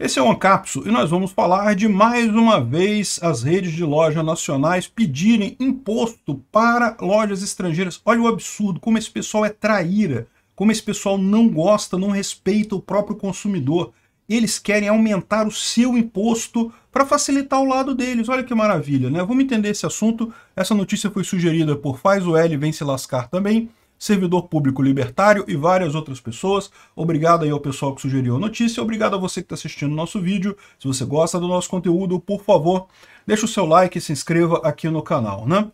Esse é o Ancapsu e nós vamos falar de mais uma vez as redes de loja nacionais pedirem imposto para lojas estrangeiras. Olha o absurdo, como esse pessoal é traíra, como esse pessoal não gosta, não respeita o próprio consumidor. Eles querem aumentar o seu imposto para facilitar o lado deles. Olha que maravilha, né? Vamos entender esse assunto. Essa notícia foi sugerida por Faz o L Vem Se Lascar também servidor público libertário e várias outras pessoas. Obrigado aí ao pessoal que sugeriu a notícia, obrigado a você que está assistindo o nosso vídeo. Se você gosta do nosso conteúdo, por favor, deixe o seu like e se inscreva aqui no canal, né?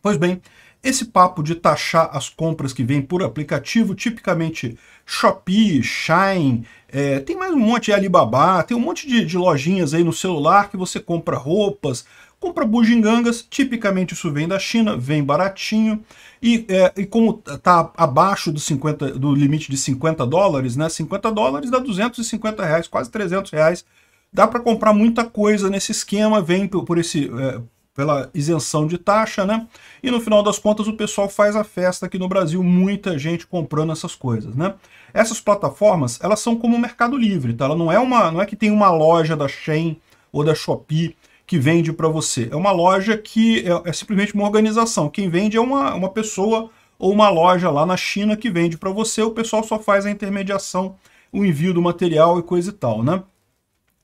Pois bem, esse papo de taxar as compras que vêm por aplicativo, tipicamente Shopee, Shine, é, tem mais um monte, Alibaba, tem um monte de, de lojinhas aí no celular que você compra roupas, Compra bugigangas, tipicamente isso vem da China, vem baratinho. E, é, e como está abaixo do, 50, do limite de 50 dólares, né? 50 dólares dá 250 reais, quase 300 reais. Dá para comprar muita coisa nesse esquema, vem por, esse, é, pela isenção de taxa, né? E no final das contas o pessoal faz a festa aqui no Brasil, muita gente comprando essas coisas, né? Essas plataformas, elas são como o Mercado Livre, tá? Ela não é uma, não é que tem uma loja da Shein ou da Shopee que vende para você. É uma loja que é, é, simplesmente uma organização. Quem vende é uma, uma pessoa ou uma loja lá na China que vende para você. O pessoal só faz a intermediação, o envio do material e coisa e tal, né?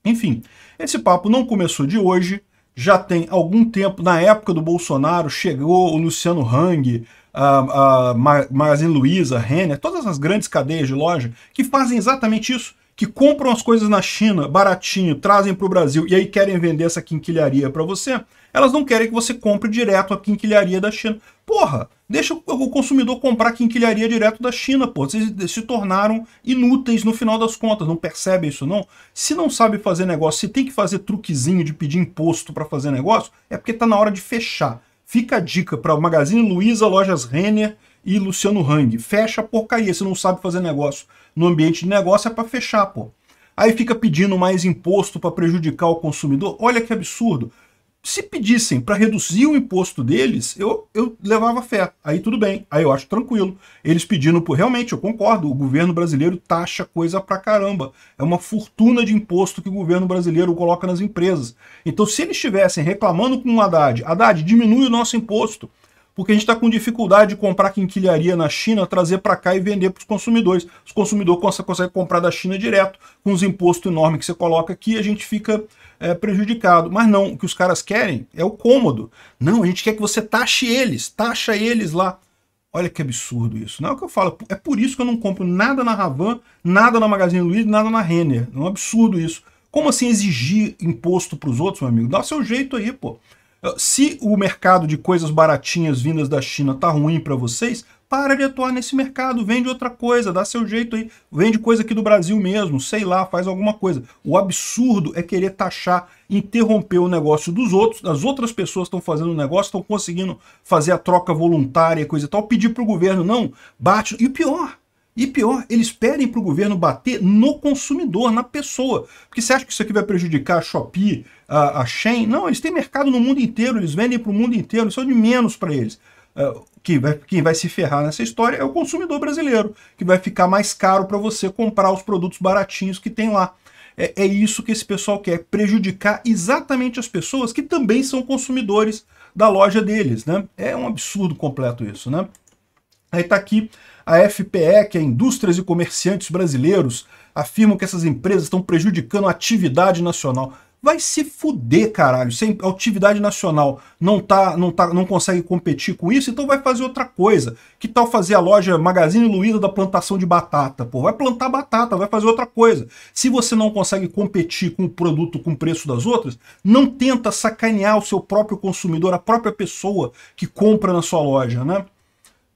Enfim, esse papo não começou de hoje, já tem algum tempo, na época do Bolsonaro, chegou o Luciano Hang, a, a Magazine Luiza, Renner, todas as grandes cadeias de loja que fazem exatamente isso, que compram as coisas na China baratinho, trazem para o Brasil e aí querem vender essa quinquilharia para você, elas não querem que você compre direto a quinquilharia da China. Porra, deixa o consumidor comprar quinquilharia direto da China, pô. Vocês se tornaram inúteis no final das contas, não percebem isso não? Se não sabe fazer negócio, se tem que fazer truquezinho de pedir imposto para fazer negócio, é porque tá na hora de fechar. Fica a dica para o Magazine Luiza, Lojas Renner, e Luciano Hang. Fecha porcaria, você não sabe fazer negócio. No ambiente de negócio é para fechar, pô. Aí fica pedindo mais imposto para prejudicar o consumidor. Olha que absurdo. Se pedissem para reduzir o imposto deles, eu, eu levava fé. Aí tudo bem, aí eu acho tranquilo. Eles pedindo por. Realmente, eu concordo, o governo brasileiro taxa coisa pra caramba. É uma fortuna de imposto que o governo brasileiro coloca nas empresas. Então, se eles estivessem reclamando com o Haddad, Haddad, diminui o nosso imposto porque a gente está com dificuldade de comprar quinquilharia na China, trazer para cá e vender para os consumidores. Os consumidores cons conseguem comprar da China direto, com os impostos enormes que você coloca aqui, a gente fica é, prejudicado. Mas não, o que os caras querem é o cômodo. Não, a gente quer que você taxe eles, taxa eles lá. Olha que absurdo isso. Não é o que eu falo. É por isso que eu não compro nada na Ravan, nada na Magazine Luiza, nada na Renner. É um absurdo isso. Como assim exigir imposto para os outros, meu amigo? Dá o seu jeito aí, pô. Se o mercado de coisas baratinhas vindas da China tá ruim para vocês, para de atuar nesse mercado, vende outra coisa, dá seu jeito aí, vende coisa aqui do Brasil mesmo, sei lá, faz alguma coisa. O absurdo é querer taxar, interromper o negócio dos outros, as outras pessoas estão fazendo o negócio, estão conseguindo fazer a troca voluntária, e coisa e tal, pedir para o governo, não, bate. E o pior, e pior, eles pedem para o governo bater no consumidor, na pessoa. Porque você acha que isso aqui vai prejudicar a Shopee, a, a Shein? Não, eles têm mercado no mundo inteiro, eles vendem para o mundo inteiro, isso é de menos para eles. Uh, é, quem, vai, quem vai se ferrar nessa história é o consumidor brasileiro, que vai ficar mais caro para você comprar os produtos baratinhos que tem lá. É, é isso que esse pessoal quer, prejudicar exatamente as pessoas que também são consumidores da loja deles, né? É um absurdo completo isso, né? Aí está aqui a FPE, que é Indústrias e Comerciantes Brasileiros, afirmam que essas empresas estão prejudicando a atividade nacional. Vai se fuder, caralho. Se a atividade nacional não tá, não tá, não consegue competir com isso, então vai fazer outra coisa. Que tal fazer a loja Magazine Luiza da plantação de batata? Pô, vai plantar batata, vai fazer outra coisa. Se você não consegue competir com o produto com o preço das outras, não tenta sacanear o seu próprio consumidor, a própria pessoa que compra na sua loja, né?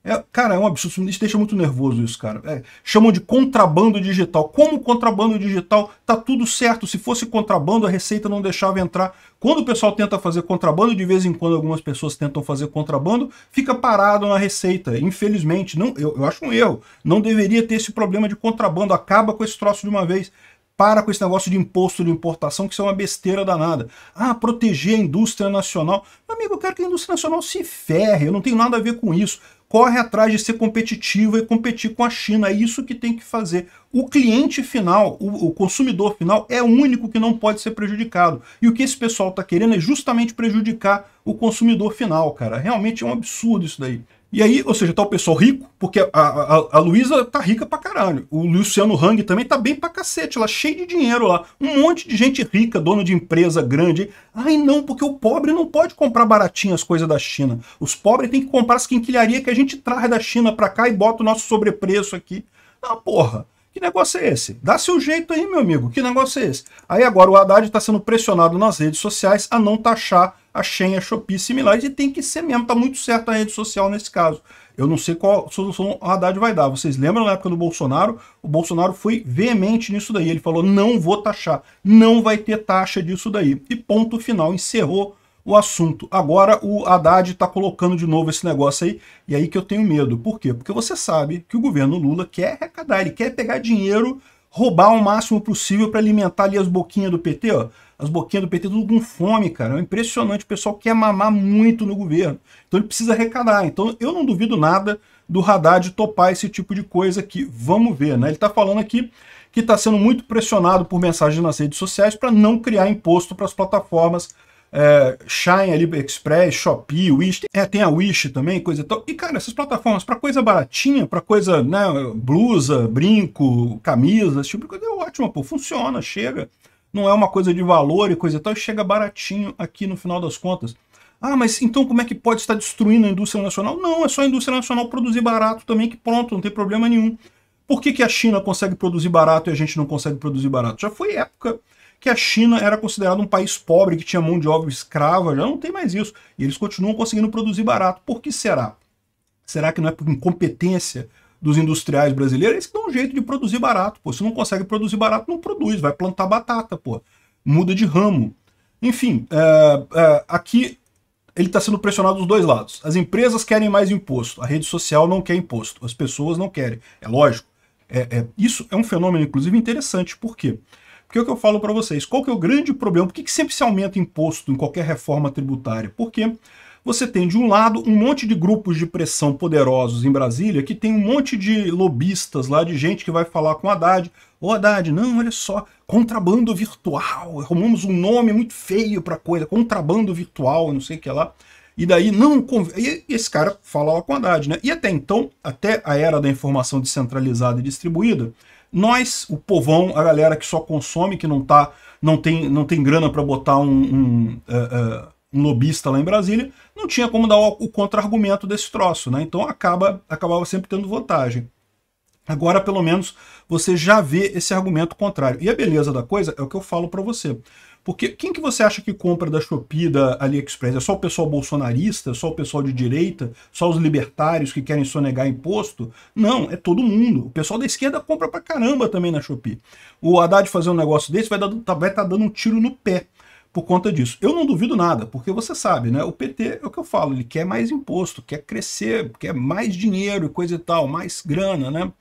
É, cara, é um absurdo. Isso deixa muito nervoso isso, cara. É, chamam de contrabando digital. Como contrabando digital tá tudo certo. Se fosse contrabando, a Receita não deixava entrar. Quando o pessoal tenta fazer contrabando, de vez em quando algumas pessoas tentam fazer contrabando, fica parado na Receita. Infelizmente, não, eu, eu acho um erro. Não deveria ter esse problema de contrabando. Acaba com esse troço de uma vez para com esse negócio de imposto de importação, que isso é uma besteira danada. Ah, proteger a indústria nacional. Meu amigo, eu quero que a indústria nacional se ferre, eu não tenho nada a ver com isso corre atrás de ser competitiva e competir com a China. É isso que tem que fazer o cliente final, o, o consumidor final, é o único que não pode ser prejudicado. E o que esse pessoal está querendo é justamente prejudicar o consumidor final, cara. Realmente é um absurdo isso daí. E aí, ou seja, tá o pessoal rico, porque a, a, a Luísa tá rica pra caralho. O Luciano Hang também tá bem pra cacete, lá cheio de dinheiro lá. Um monte de gente rica, dono de empresa grande. Ai não, porque o pobre não pode comprar baratinho as coisas da China. Os pobres têm que comprar as quinquilharias que a gente traz da China pra cá e bota o nosso sobrepreço aqui. Ah, porra. Que negócio é esse? Dá seu jeito aí, meu amigo. Que negócio é esse? Aí agora o Haddad está sendo pressionado nas redes sociais a não taxar a Shen, a Shopee similares e tem que ser mesmo. Tá muito certo a rede social nesse caso. Eu não sei qual solução o Haddad vai dar. Vocês lembram na época do Bolsonaro? O Bolsonaro foi veemente nisso daí. Ele falou: não vou taxar, não vai ter taxa disso daí. E ponto final, encerrou o assunto. Agora o Haddad está colocando de novo esse negócio aí, e aí que eu tenho medo. Por quê? Porque você sabe que o governo Lula quer arrecadar, ele quer pegar dinheiro, roubar o máximo possível para alimentar ali as boquinhas do PT, ó. As boquinhas do PT tudo com fome, cara. É impressionante, o pessoal quer mamar muito no governo. Então ele precisa arrecadar. Então eu não duvido nada do Haddad topar esse tipo de coisa aqui. Vamos ver, né? Ele está falando aqui que está sendo muito pressionado por mensagens nas redes sociais para não criar imposto para as plataformas é, Shine, AliExpress, Shopee, Wish, é, tem a Wish também, coisa e tal. E, cara, essas plataformas, para coisa baratinha, para coisa, né, blusa, brinco, camisa, esse tipo de coisa, é ótima, pô, funciona, chega. Não é uma coisa de valor e coisa e tal, chega baratinho aqui no final das contas. Ah, mas então como é que pode estar destruindo a indústria nacional? Não, é só a indústria nacional produzir barato também, que pronto, não tem problema nenhum. Por que, que a China consegue produzir barato e a gente não consegue produzir barato? Já foi época que a China era considerada um país pobre, que tinha mão de obra escrava, já não tem mais isso. E eles continuam conseguindo produzir barato. Por que será? Será que não é por incompetência dos industriais brasileiros? Eles dão um jeito de produzir barato, pô. Se não consegue produzir barato, não produz, vai plantar batata, pô. Muda de ramo. Enfim, é, é, aqui ele está sendo pressionado dos dois lados. As empresas querem mais imposto, a rede social não quer imposto, as pessoas não querem. É lógico. É, é, isso é um fenômeno, inclusive, interessante. Por quê? Porque é o que eu falo para vocês, qual que é o grande problema? Por que, que sempre se aumenta imposto em qualquer reforma tributária? Porque você tem, de um lado, um monte de grupos de pressão poderosos em Brasília, que tem um monte de lobistas lá, de gente que vai falar com Haddad. Ô Haddad, não, olha só, contrabando virtual, arrumamos um nome muito feio pra coisa, contrabando virtual, não sei o que lá. E daí não. E esse cara fala lá com Haddad, né? E até então, até a era da informação descentralizada e distribuída, nós, o povão, a galera que só consome, que não, tá, não, tem, não tem grana para botar um, um, uh, uh, um, lobista lá em Brasília, não tinha como dar o, o contra-argumento desse troço. Né? Então acaba, acabava sempre tendo vantagem. Agora, pelo menos, você já vê esse argumento contrário. E a beleza da coisa é o que eu falo para você. Porque quem que você acha que compra da Shopee, da AliExpress? É só o pessoal bolsonarista? É só o pessoal de direita? Só os libertários que querem sonegar imposto? Não, é todo mundo. O pessoal da esquerda compra pra caramba também na Shopee. O Haddad fazer um negócio desse vai estar tá, vai tá dando um tiro no pé por conta disso. Eu não duvido nada, porque você sabe, né? O PT é o que eu falo, ele quer mais imposto, quer crescer, quer mais dinheiro e coisa e tal, mais grana, né?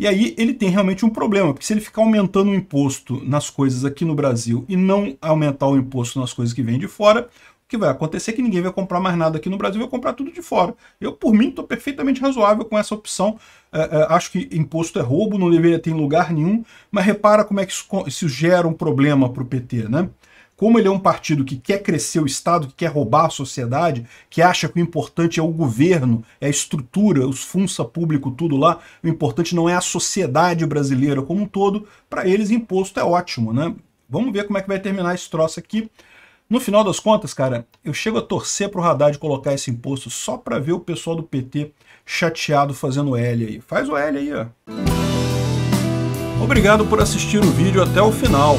E aí ele tem realmente um problema, porque se ele ficar aumentando o imposto nas coisas aqui no Brasil e não aumentar o imposto nas coisas que vêm de fora, o que vai acontecer é que ninguém vai comprar mais nada aqui no Brasil, vai comprar tudo de fora. Eu, por mim, estou perfeitamente razoável com essa opção. É, é, acho que imposto é roubo, não deveria ter em lugar nenhum, mas repara como é que isso, isso gera um problema para o PT, né? como ele é um partido que quer crescer o Estado, que quer roubar a sociedade, que acha que o importante é o governo, é a estrutura, os funça público, tudo lá, o importante não é a sociedade brasileira como um todo, para eles imposto é ótimo, né? Vamos ver como é que vai terminar esse troço aqui. No final das contas, cara, eu chego a torcer para Radar Haddad colocar esse imposto só para ver o pessoal do PT chateado fazendo L aí. Faz o L aí, ó. Obrigado por assistir o vídeo até o final.